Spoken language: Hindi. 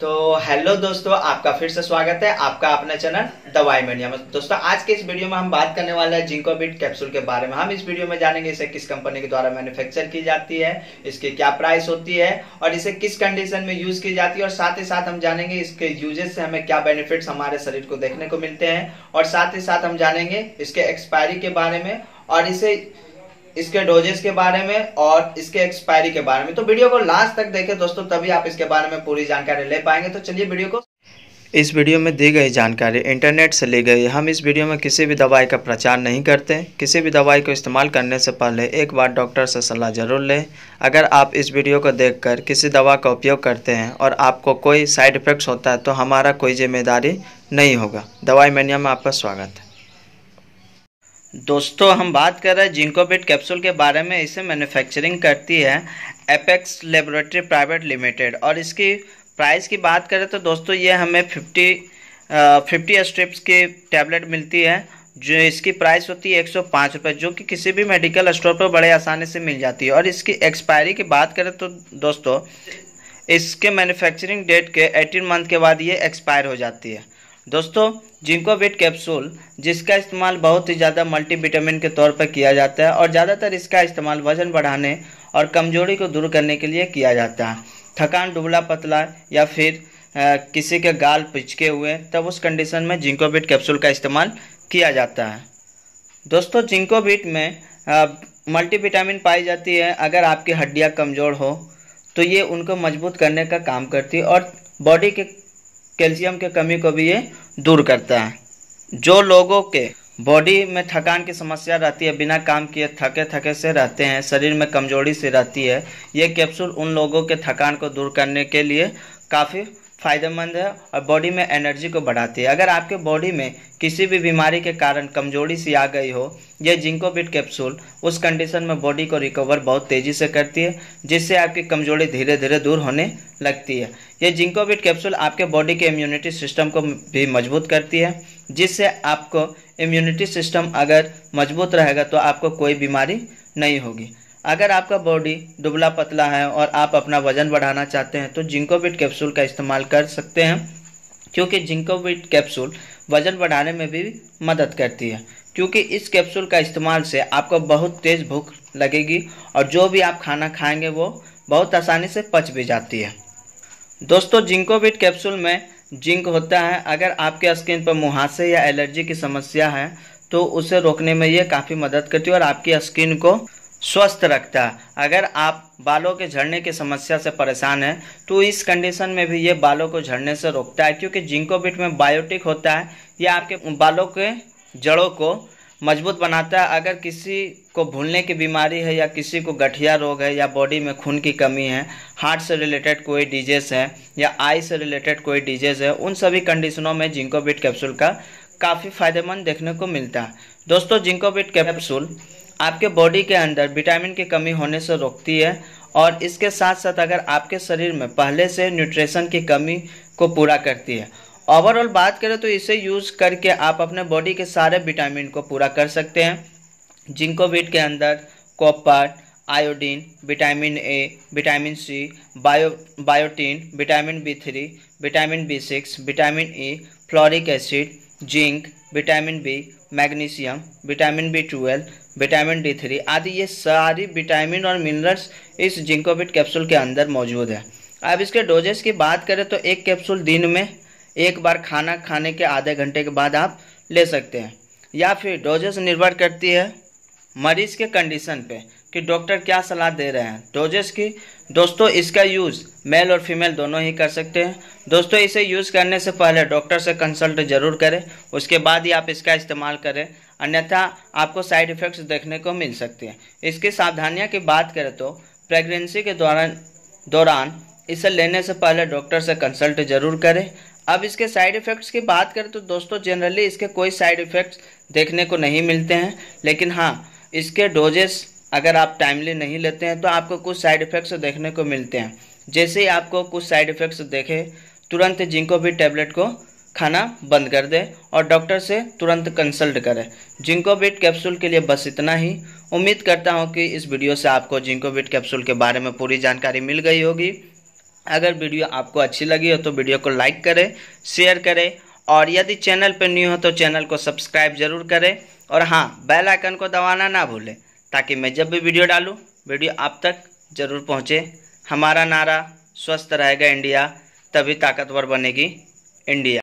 तो हेलो दोस्तों आपका फिर से स्वागत है आपका अपना चैनल दवाई मीडिया में दोस्तों आज के इस वीडियो में हम बात करने वाले हैं जिंकोबिट कैप्सूल के बारे में हम इस वीडियो में जानेंगे इसे किस कंपनी के द्वारा मैन्युफैक्चर की जाती है इसकी क्या प्राइस होती है और इसे किस कंडीशन में यूज की जाती है और साथ ही साथ हम जानेंगे इसके यूजेस से हमें क्या बेनिफिट हमारे शरीर को देखने को मिलते हैं और साथ ही साथ हम जानेंगे इसके एक्सपायरी के बारे में और इसे इसके डोजेस के बारे में और इसके एक्सपायरी के बारे में तो वीडियो को लास्ट तक देखें दोस्तों तभी आप इसके बारे में पूरी जानकारी ले पाएंगे तो चलिए वीडियो को इस वीडियो में दी गई जानकारी इंटरनेट से ली गई हम इस वीडियो में किसी भी दवाई का प्रचार नहीं करते किसी भी दवाई को इस्तेमाल करने से पहले एक बार डॉक्टर से सलाह ज़रूर लें अगर आप इस वीडियो को देखकर किसी दवा का उपयोग करते हैं और आपको कोई साइड इफ़ेक्ट्स होता है तो हमारा कोई जिम्मेदारी नहीं होगा दवाई मैनिया में आपका स्वागत है दोस्तों हम बात कर रहे हैं जिंकोबिट कैप्सूल के बारे में इसे मैन्युफैक्चरिंग करती है एपेक्स लेबोरेटरी प्राइवेट लिमिटेड और इसकी प्राइस की बात करें तो दोस्तों ये हमें फिफ्टी फिफ्टी स्ट्रिप्स की टैबलेट मिलती है जो इसकी प्राइस होती है एक सौ पाँच रुपये जो कि किसी भी मेडिकल स्टोर पर बड़े आसानी से मिल जाती है और इसकी एक्सपायरी की बात करें तो दोस्तों इसके मैन्युफैक्चरिंग डेट के एटीन मंथ के बाद ये एक्सपायर हो जाती है दोस्तों जिंकोविट कैप्सूल जिसका इस्तेमाल बहुत ही ज़्यादा मल्टीविटामिन के तौर पर किया जाता है और ज़्यादातर इसका इस्तेमाल वजन बढ़ाने और कमजोरी को दूर करने के लिए किया जाता है थकान डुबला पतला या फिर आ, किसी के गाल पिचके हुए तब उस कंडीशन में जिंकोबिट कैप्सूल का इस्तेमाल किया जाता है दोस्तों जिंकोबिट में मल्टीविटामिन पाई जाती है अगर आपकी हड्डियाँ कमज़ोर हो तो ये उनको मजबूत करने का काम करती है और बॉडी के कैल्शियम की कमी को भी ये दूर करता है जो लोगों के बॉडी में थकान की समस्या रहती है बिना काम किए थके थके से रहते हैं शरीर में कमजोरी से रहती है ये कैप्सूल उन लोगों के थकान को दूर करने के लिए काफ़ी फ़ायदेमंद है और बॉडी में एनर्जी को बढ़ाती है अगर आपके बॉडी में किसी भी बीमारी के कारण कमजोरी सी आ गई हो यह जिंकोबिट कैप्सूल उस कंडीशन में बॉडी को रिकवर बहुत तेज़ी से करती है जिससे आपकी कमजोरी धीरे धीरे दूर होने लगती है यह जिंकोबिट कैप्सूल आपके बॉडी के इम्यूनिटी सिस्टम को भी मजबूत करती है जिससे आपको इम्यूनिटी सिस्टम अगर मजबूत रहेगा तो आपको कोई बीमारी नहीं होगी अगर आपका बॉडी दुबला पतला है और आप अपना वजन बढ़ाना चाहते हैं तो जिंकोविट कैप्सूल का इस्तेमाल कर सकते हैं क्योंकि जिंकोविट कैप्सूल वजन बढ़ाने में भी मदद करती है क्योंकि इस कैप्सूल का इस्तेमाल से आपको बहुत तेज़ भूख लगेगी और जो भी आप खाना खाएंगे वो बहुत आसानी से पच भी जाती है दोस्तों जिंकोविट कैप्सूल में जिंक होता है अगर आपके स्किन पर मुहासे या एलर्जी की समस्या है तो उसे रोकने में ये काफ़ी मदद करती है और आपकी स्किन को स्वस्थ रखता है अगर आप बालों के झड़ने की समस्या से परेशान हैं तो इस कंडीशन में भी ये बालों को झड़ने से रोकता है क्योंकि जिंकोबिट में बायोटिक होता है ये आपके बालों के जड़ों को मजबूत बनाता है अगर किसी को भूलने की बीमारी है या किसी को गठिया रोग है या बॉडी में खून की कमी है हार्ट से रिलेटेड कोई डिजीज़ है या आई से रिलेटेड कोई डिजीज़ है उन सभी कंडीशनों में जिंकोबिट कैप्सूल का काफ़ी फायदेमंद देखने को मिलता है दोस्तों जिंकोबिट कैप्सूल आपके बॉडी के अंदर विटामिन की कमी होने से रोकती है और इसके साथ साथ अगर आपके शरीर में पहले से न्यूट्रिशन की कमी को पूरा करती है ओवरऑल बात करें तो इसे यूज़ करके आप अपने बॉडी के सारे विटामिन को पूरा कर सकते हैं जिंकोविट के अंदर copper iodine vitamin A vitamin C bio biotin vitamin B three vitamin B six vitamin E folic acid zinc vitamin B magnesium vitamin B twelve vitamin D three आदि ये सारी विटामिन और मिनरल्स इस जिंकोबिट कैप्सूल के अंदर मौजूद है अब इसके डोजेस की बात करें तो एक कैप्सूल दिन में एक बार खाना खाने के आधे घंटे के बाद आप ले सकते हैं या फिर डोजेस निर्भर करती है मरीज के कंडीशन पे कि डॉक्टर क्या सलाह दे रहे हैं डोजेस की दोस्तों इसका यूज़ मेल और फीमेल दोनों ही कर सकते हैं दोस्तों इसे यूज़ करने से पहले डॉक्टर से कंसल्ट जरूर करें उसके बाद ही आप इसका इस्तेमाल करें अन्यथा आपको साइड इफ़ेक्ट्स देखने को मिल सकते हैं इसकी सावधानियाँ की बात करें तो प्रेगनेंसी के दौरान दौरान इसे लेने से पहले डॉक्टर से कंसल्ट जरूर करें अब इसके साइड इफ़ेक्ट्स की बात करें तो दोस्तों जनरली इसके कोई साइड इफ़ेक्ट्स देखने को नहीं मिलते हैं लेकिन हाँ इसके डोजेस अगर आप टाइमली नहीं लेते हैं तो आपको कुछ साइड इफ़ेक्ट्स देखने को मिलते हैं जैसे ही आपको कुछ साइड इफ़ेक्ट्स देखे तुरंत जिंको भी टैबलेट को खाना बंद कर दें और डॉक्टर से तुरंत कंसल्ट करें जिंकोबिट कैप्सूल के लिए बस इतना ही उम्मीद करता हूँ कि इस वीडियो से आपको जिंकोबिट कैप्सूल के बारे में पूरी जानकारी मिल गई होगी अगर वीडियो आपको अच्छी लगी हो तो वीडियो को लाइक करें शेयर करें और यदि चैनल पर न्यू हो तो चैनल को सब्सक्राइब जरूर करें और हाँ बेल आइकन को दबाना ना भूलें ताकि मैं जब भी वीडियो डालूँ वीडियो आप तक जरूर पहुँचे हमारा नारा स्वस्थ रहेगा इंडिया तभी ताकतवर बनेगी इंडिया